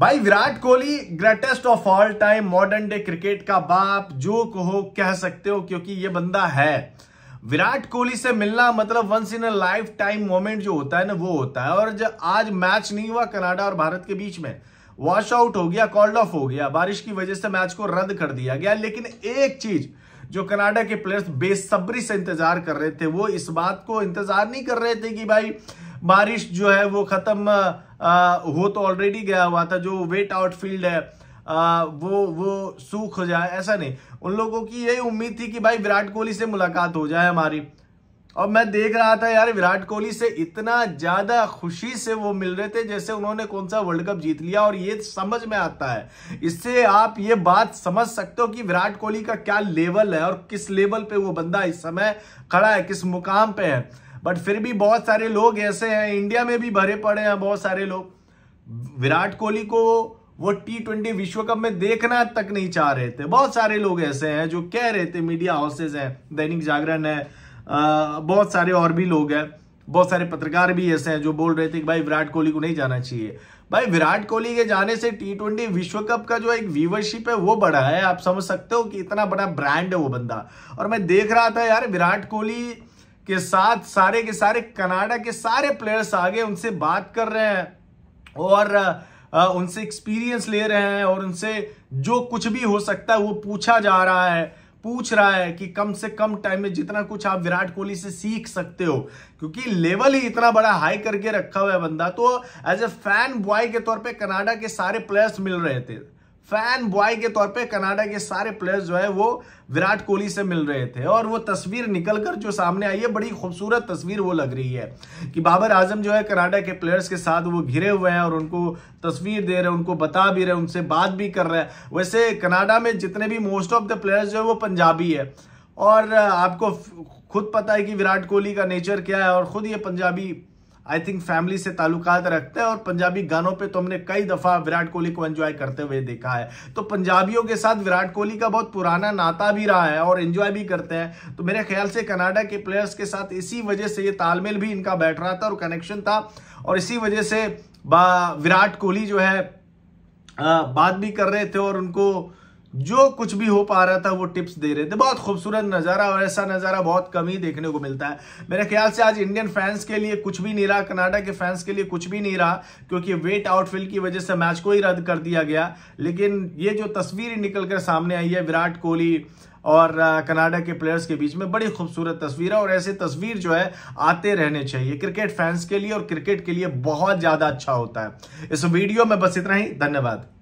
भाई Virat Kohli greatest of all time modern day cricket का बाप जो कहो कह सकते हो क्योंकि ये बंदा है विराट कोहली से मिलना मतलब once in a life time moment जो होता है ना वो होता है और जब आज मैच नहीं हुआ कनाडा और भारत के बीच में वॉश आउट हो गया कॉल्ड ऑफ हो गया बारिश की वजह से मैच को रद्द कर दिया गया लेकिन एक चीज जो कनाडा के प्लेयर्स बेसब्री से इंतजार कर रहे थे वो इस बात को इंतजार नहीं कर रहे थे कि भाई बारिश जो है वो खत्म हो तो ऑलरेडी गया हुआ था जो वेट आउटफील्ड है आ, वो वो सूख हो जाए ऐसा नहीं उन लोगों की यही उम्मीद थी कि भाई विराट कोहली से मुलाकात हो जाए हमारी और मैं देख रहा था यार विराट कोहली से इतना ज्यादा खुशी से वो मिल रहे थे जैसे उन्होंने कौन सा वर्ल्ड कप जीत लिया और ये समझ में आता है इससे आप ये बात समझ सकते हो कि विराट कोहली का क्या लेवल है और किस लेवल पे वो बंदा इस समय खड़ा है किस मुकाम पे है बट फिर भी बहुत सारे लोग ऐसे हैं इंडिया में भी भरे पड़े हैं बहुत सारे लोग विराट कोहली को वो टी ट्वेंटी विश्व कप में देखना तक नहीं चाह रहे थे बहुत सारे लोग ऐसे हैं जो कह रहे थे मीडिया हाउसेज हैं दैनिक जागरण है आ, बहुत सारे और भी लोग हैं बहुत सारे पत्रकार भी ऐसे हैं जो बोल रहे थे कि भाई विराट कोहली को नहीं जाना चाहिए भाई विराट कोहली के जाने से टी ट्वेंटी विश्व कप का जो एक व्यूवरशिप है वो बढ़ा है आप समझ सकते हो कि इतना बड़ा ब्रांड है वो बंदा और मैं देख रहा था यार विराट कोहली के साथ सारे के सारे कनाडा के सारे प्लेयर्स आगे उनसे बात कर रहे हैं और उनसे एक्सपीरियंस ले रहे हैं और उनसे जो कुछ भी हो सकता है वो पूछा जा रहा है पूछ रहा है कि कम से कम टाइम में जितना कुछ आप विराट कोहली से सीख सकते हो क्योंकि लेवल ही इतना बड़ा हाई करके रखा हुआ है बंदा तो एज ए फैन बॉय के तौर पे कनाडा के सारे प्लेयर्स मिल रहे थे फैन बॉय के तौर पे कनाडा के सारे प्लेयर्स जो है वो विराट कोहली से मिल रहे थे और वो तस्वीर निकलकर जो सामने आई है बड़ी खूबसूरत तस्वीर वो लग रही है कि बाबर आजम जो है कनाडा के प्लेयर्स के साथ वो घिरे हुए हैं और उनको तस्वीर दे रहे हैं उनको बता भी रहे हैं उनसे बात भी कर रहे हैं वैसे कनाडा में जितने भी मोस्ट ऑफ द प्लेयर्स जो है वो पंजाबी है और आपको खुद पता है कि विराट कोहली का नेचर क्या है और खुद ये पंजाबी आई थिंक फैमिली से ताल्लुकात रखते हैं और पंजाबी गानों पे तो हमने कई दफ़ा विराट कोहली को एंजॉय करते हुए देखा है तो पंजाबियों के साथ विराट कोहली का बहुत पुराना नाता भी रहा है और एंजॉय भी करते हैं तो मेरे ख्याल से कनाडा के प्लेयर्स के साथ इसी वजह से ये तालमेल भी इनका बैठ रहा था और कनेक्शन था और इसी वजह से विराट कोहली जो है बात भी कर रहे थे और उनको जो कुछ भी हो पा रहा था वो टिप्स दे रहे थे बहुत खूबसूरत नज़ारा और ऐसा नज़ारा बहुत कम ही देखने को मिलता है मेरे ख्याल से आज इंडियन फैंस के लिए कुछ भी नहीं रहा कनाडा के फैंस के लिए कुछ भी नहीं रहा क्योंकि वेट आउटफील्ड की वजह से मैच को ही रद्द कर दिया गया लेकिन ये जो तस्वीर निकल कर सामने आई है विराट कोहली और कनाडा के प्लेयर्स के बीच में बड़ी खूबसूरत तस्वीर है और ऐसे तस्वीर जो है आते रहने चाहिए क्रिकेट फैंस के लिए और क्रिकेट के लिए बहुत ज़्यादा अच्छा होता है इस वीडियो में बस इतना ही धन्यवाद